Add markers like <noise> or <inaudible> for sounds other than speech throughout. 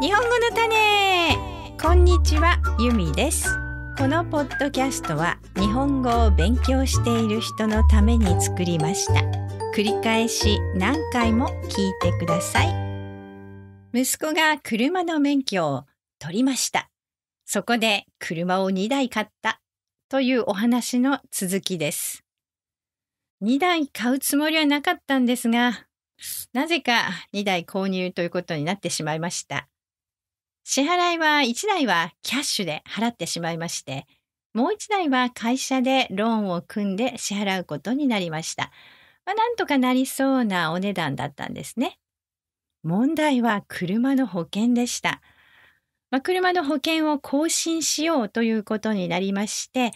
日本語の種こんにちはゆみですこのポッドキャストは日本語を勉強している人のために作りました繰り返し何回も聞いてください息子が車の免許を取りましたそこで車を2台買ったというお話の続きです2台買うつもりはなかったんですがなぜか2台購入ということになってしまいました。支払いは1台はキャッシュで払ってしまいまして、もう1台は会社でローンを組んで支払うことになりました。まあ、なんとかなりそうなお値段だったんですね。問題は車の保険でした。まあ、車の保険を更新しようということになりまして、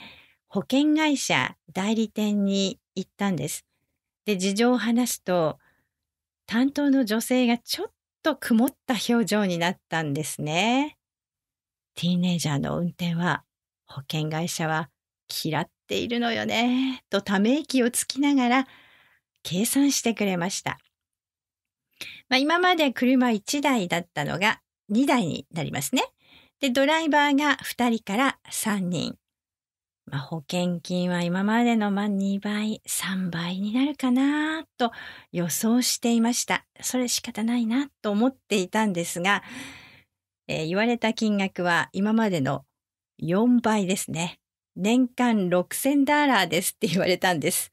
保険会社代理店に行ったんです。で、事情を話すと、担当の女性がちょっと曇った表情になったんですね。ティーネイジャーの運転は保険会社は嫌っているのよね、とため息をつきながら計算してくれました。まあ、今まで車1台だったのが2台になりますね。で、ドライバーが2人から3人。まあ、保険金は今までの2倍、3倍になるかなと予想していました。それ仕方ないなと思っていたんですが、えー、言われた金額は今までの4倍ですね。年間6000ダーラーですって言われたんです。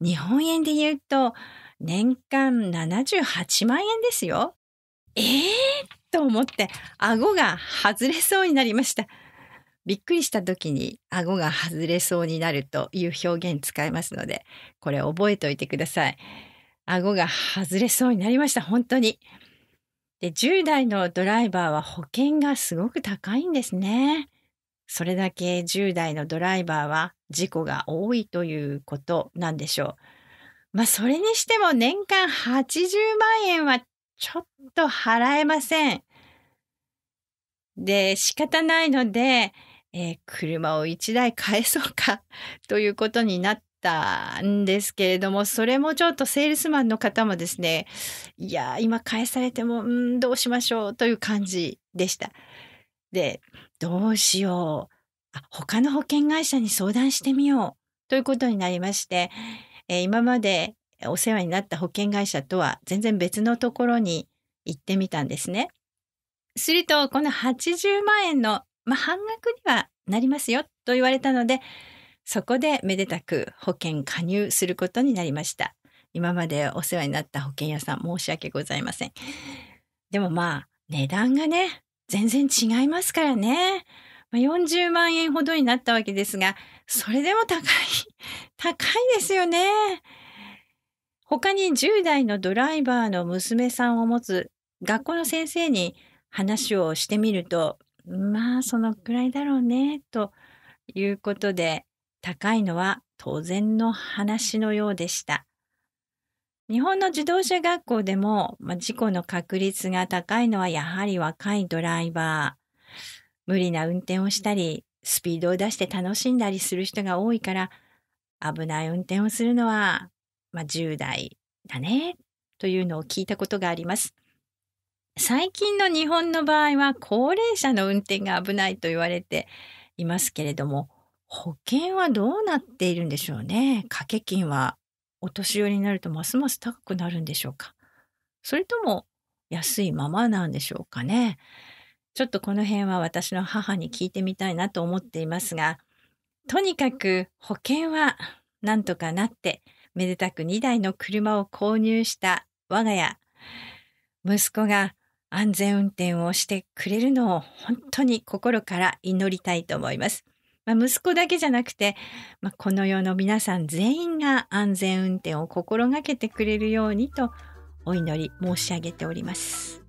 日本円で言うと年間78万円ですよ。ええー、と思って顎が外れそうになりました。びっくりした時に顎が外れそうになるという表現使いますので、これ覚えておいてください。顎が外れそうになりました、本当に。で、10代のドライバーは保険がすごく高いんですね。それだけ10代のドライバーは事故が多いということなんでしょう。まあ、それにしても年間80万円はちょっと払えません。で、仕方ないので、えー、車を1台返そうか <laughs> ということになってたんですけれどもそれもちょっとセールスマンの方もですねいや今返されてもうんどうしましょうという感じでした。でどうしようあ他の保険会社に相談してみようということになりまして、えー、今までお世話になった保険会社とは全然別のところに行ってみたんですね。するとこの80万円のまあ、半額にはなりますよと言われたのでそこでめでたく保険加入することになりました今までお世話になった保険屋さん申し訳ございませんでもまあ値段がね全然違いますからね40万円ほどになったわけですが、それでも高い、高いですよね。他に10代のドライバーの娘さんを持つ学校の先生に話をしてみると、まあ、そのくらいだろうね、ということで、高いのは当然の話のようでした。日本の自動車学校でも、まあ、事故の確率が高いのはやはり若いドライバー。無理な運転をしたり、スピードを出して楽しんだりする人が多いから、危ない運転をするのは、まあ、10代だね、というのを聞いたことがあります。最近の日本の場合は高齢者の運転が危ないと言われていますけれども、保険はどうなっているんでしょうね。掛け金はお年寄りになるとますます高くなるんでしょうか。それとも安いままなんでしょうかね。ちょっとこの辺は私の母に聞いてみたいなと思っていますが、とにかく保険はなんとかなって、めでたく2台の車を購入した我が家。息子が安全運転をしてくれるのを本当に心から祈りたいと思います。まあ、息子だけじゃなくて、まあ、この世の皆さん全員が安全運転を心がけてくれるようにとお祈り申し上げております。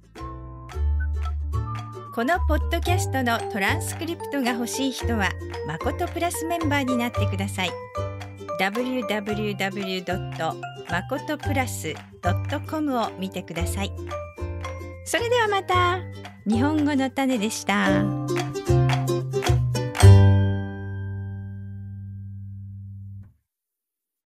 このポッドキャストのトランスクリプトが欲しい人は、まことプラスメンバーになってください。www. まことプラス .com を見てください。それではまた日本語の種でした。